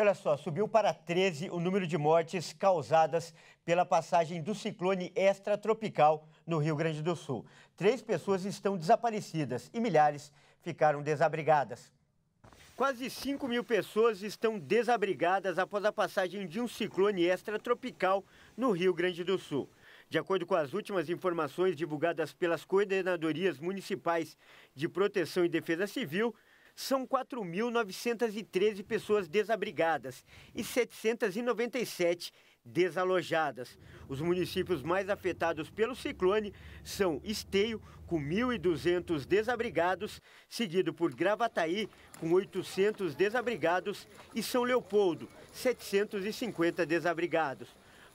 Olha só, subiu para 13 o número de mortes causadas pela passagem do ciclone extratropical no Rio Grande do Sul. Três pessoas estão desaparecidas e milhares ficaram desabrigadas. Quase 5 mil pessoas estão desabrigadas após a passagem de um ciclone extratropical no Rio Grande do Sul. De acordo com as últimas informações divulgadas pelas coordenadorias municipais de proteção e defesa civil, são 4.913 pessoas desabrigadas e 797 desalojadas. Os municípios mais afetados pelo ciclone são Esteio, com 1.200 desabrigados, seguido por Gravataí, com 800 desabrigados, e São Leopoldo, 750 desabrigados.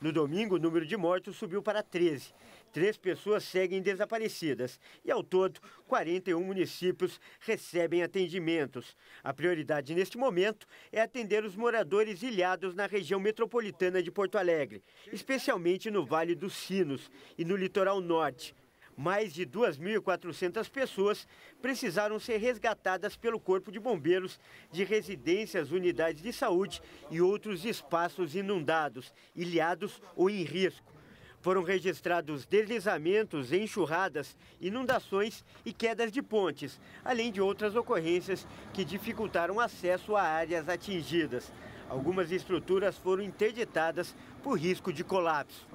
No domingo, o número de mortos subiu para 13. Três pessoas seguem desaparecidas e, ao todo, 41 municípios recebem atendimentos. A prioridade neste momento é atender os moradores ilhados na região metropolitana de Porto Alegre, especialmente no Vale dos Sinos e no litoral norte, mais de 2.400 pessoas precisaram ser resgatadas pelo Corpo de Bombeiros de residências, unidades de saúde e outros espaços inundados, ilhados ou em risco. Foram registrados deslizamentos, enxurradas, inundações e quedas de pontes, além de outras ocorrências que dificultaram acesso a áreas atingidas. Algumas estruturas foram interditadas por risco de colapso.